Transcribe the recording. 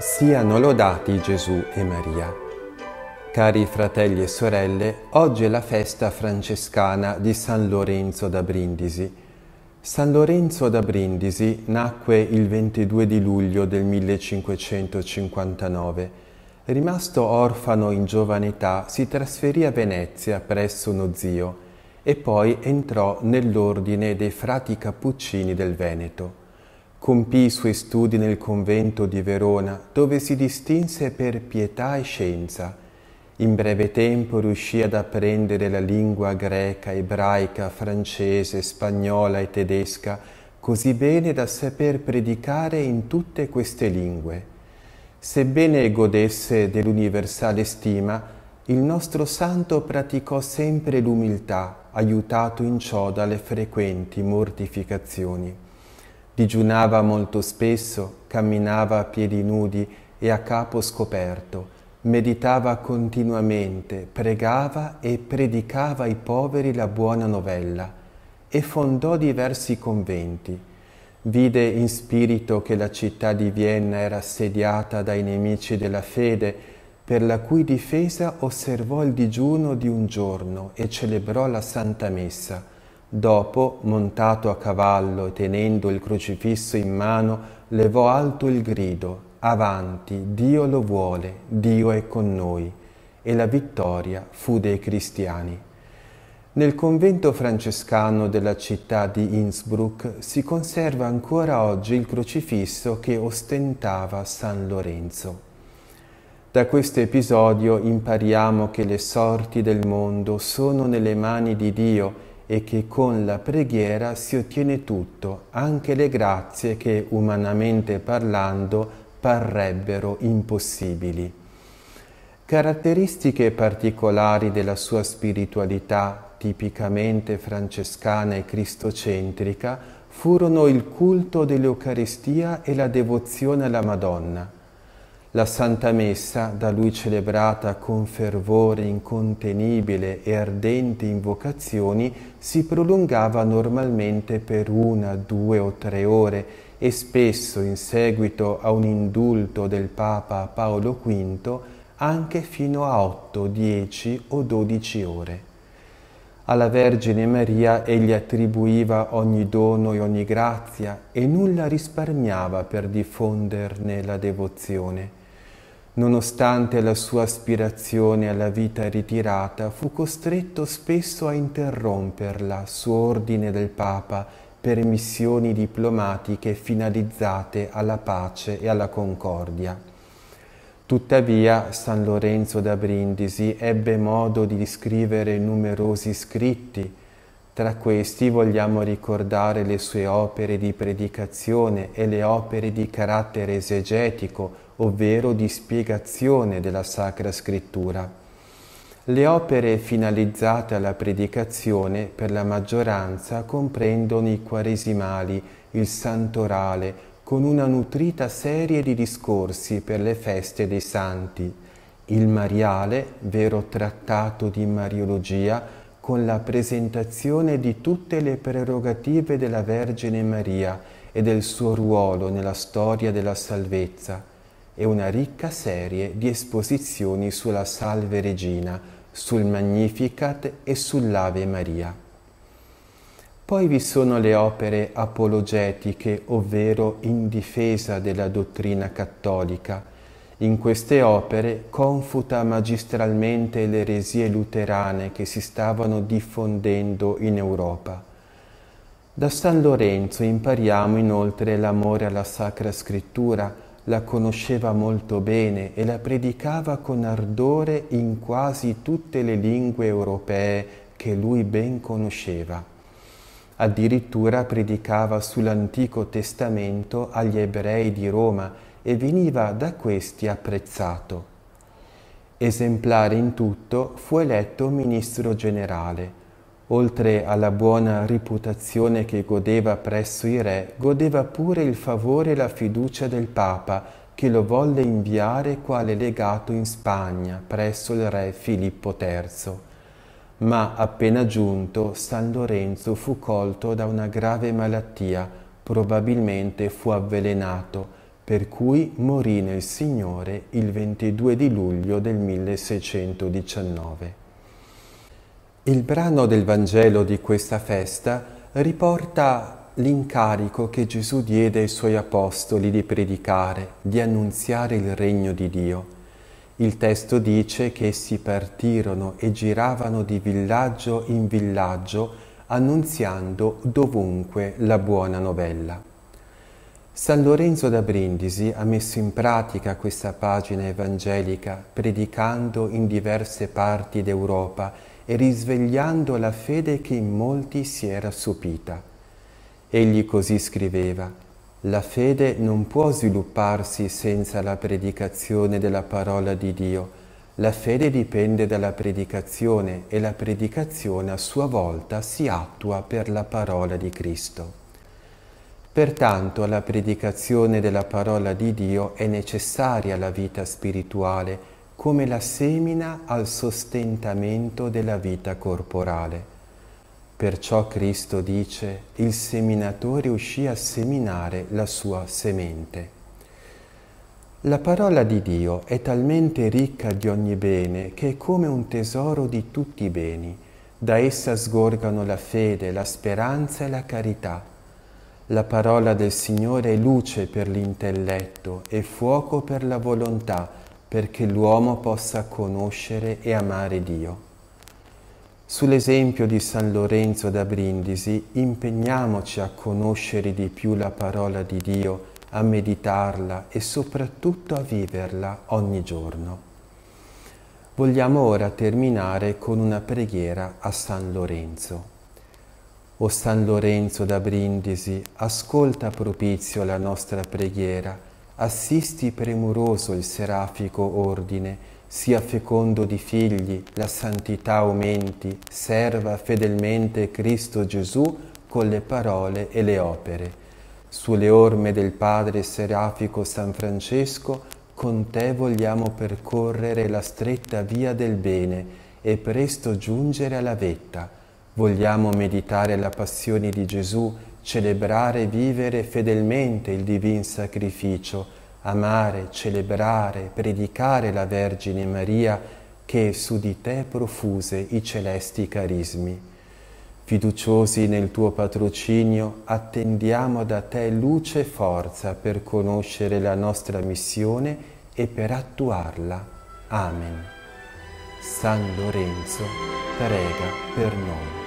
Siano lodati Gesù e Maria. Cari fratelli e sorelle, oggi è la festa francescana di San Lorenzo da Brindisi. San Lorenzo da Brindisi nacque il 22 di luglio del 1559. Rimasto orfano in giovane età, si trasferì a Venezia presso uno zio e poi entrò nell'ordine dei frati cappuccini del Veneto. Compì i suoi studi nel convento di Verona, dove si distinse per pietà e scienza. In breve tempo riuscì ad apprendere la lingua greca, ebraica, francese, spagnola e tedesca, così bene da saper predicare in tutte queste lingue. Sebbene godesse dell'universale stima, il nostro santo praticò sempre l'umiltà, aiutato in ciò dalle frequenti mortificazioni digiunava molto spesso, camminava a piedi nudi e a capo scoperto, meditava continuamente, pregava e predicava ai poveri la buona novella e fondò diversi conventi. Vide in spirito che la città di Vienna era assediata dai nemici della fede, per la cui difesa osservò il digiuno di un giorno e celebrò la Santa Messa Dopo, montato a cavallo e tenendo il crocifisso in mano, levò alto il grido, Avanti, Dio lo vuole, Dio è con noi, e la vittoria fu dei cristiani. Nel convento francescano della città di Innsbruck si conserva ancora oggi il crocifisso che ostentava San Lorenzo. Da questo episodio impariamo che le sorti del mondo sono nelle mani di Dio e e che con la preghiera si ottiene tutto, anche le grazie che umanamente parlando parrebbero impossibili. Caratteristiche particolari della sua spiritualità, tipicamente francescana e cristocentrica, furono il culto dell'Eucaristia e la devozione alla Madonna la Santa Messa, da lui celebrata con fervore incontenibile e ardenti invocazioni, si prolungava normalmente per una, due o tre ore e spesso, in seguito a un indulto del Papa Paolo V, anche fino a otto, dieci o dodici ore. Alla Vergine Maria egli attribuiva ogni dono e ogni grazia e nulla risparmiava per diffonderne la devozione Nonostante la sua aspirazione alla vita ritirata, fu costretto spesso a interromperla su ordine del Papa per missioni diplomatiche finalizzate alla pace e alla concordia. Tuttavia San Lorenzo da Brindisi ebbe modo di scrivere numerosi scritti, tra questi vogliamo ricordare le sue opere di predicazione e le opere di carattere esegetico, ovvero di spiegazione della Sacra Scrittura. Le opere finalizzate alla predicazione per la maggioranza comprendono i quaresimali, il santorale, con una nutrita serie di discorsi per le feste dei santi, il mariale, vero trattato di mariologia, con la presentazione di tutte le prerogative della Vergine Maria e del suo ruolo nella storia della salvezza, e una ricca serie di esposizioni sulla Salve Regina, sul Magnificat e sull'Ave Maria. Poi vi sono le opere apologetiche, ovvero in difesa della dottrina cattolica. In queste opere confuta magistralmente le eresie luterane che si stavano diffondendo in Europa. Da San Lorenzo impariamo inoltre l'amore alla Sacra Scrittura, la conosceva molto bene e la predicava con ardore in quasi tutte le lingue europee che lui ben conosceva. Addirittura predicava sull'Antico Testamento agli ebrei di Roma e veniva da questi apprezzato. Esemplare in tutto, fu eletto ministro generale oltre alla buona riputazione che godeva presso i re, godeva pure il favore e la fiducia del Papa, che lo volle inviare quale legato in Spagna presso il re Filippo III. Ma appena giunto, San Lorenzo fu colto da una grave malattia, probabilmente fu avvelenato, per cui morì nel Signore il 22 di luglio del 1619. Il brano del Vangelo di questa festa riporta l'incarico che Gesù diede ai suoi apostoli di predicare, di annunziare il regno di Dio. Il testo dice che essi partirono e giravano di villaggio in villaggio, annunziando dovunque la buona novella. San Lorenzo da Brindisi ha messo in pratica questa pagina evangelica predicando in diverse parti d'Europa e risvegliando la fede che in molti si era sopita. Egli così scriveva, la fede non può svilupparsi senza la predicazione della parola di Dio. La fede dipende dalla predicazione e la predicazione a sua volta si attua per la parola di Cristo. Pertanto la predicazione della parola di Dio è necessaria alla vita spirituale come la semina al sostentamento della vita corporale. Perciò Cristo dice, il seminatore uscì a seminare la sua semente. La parola di Dio è talmente ricca di ogni bene che è come un tesoro di tutti i beni. Da essa sgorgano la fede, la speranza e la carità. La parola del Signore è luce per l'intelletto e fuoco per la volontà perché l'uomo possa conoscere e amare Dio. Sull'esempio di San Lorenzo da Brindisi, impegniamoci a conoscere di più la parola di Dio, a meditarla e soprattutto a viverla ogni giorno. Vogliamo ora terminare con una preghiera a San Lorenzo. O San Lorenzo da Brindisi, ascolta propizio la nostra preghiera assisti premuroso il serafico ordine, sia fecondo di figli, la santità aumenti, serva fedelmente Cristo Gesù con le parole e le opere. Sulle orme del Padre Serafico San Francesco, con te vogliamo percorrere la stretta via del bene e presto giungere alla vetta. Vogliamo meditare la passione di Gesù celebrare e vivere fedelmente il divin sacrificio, amare, celebrare, predicare la Vergine Maria che su di te profuse i celesti carismi. Fiduciosi nel tuo patrocinio, attendiamo da te luce e forza per conoscere la nostra missione e per attuarla. Amen. San Lorenzo prega per noi.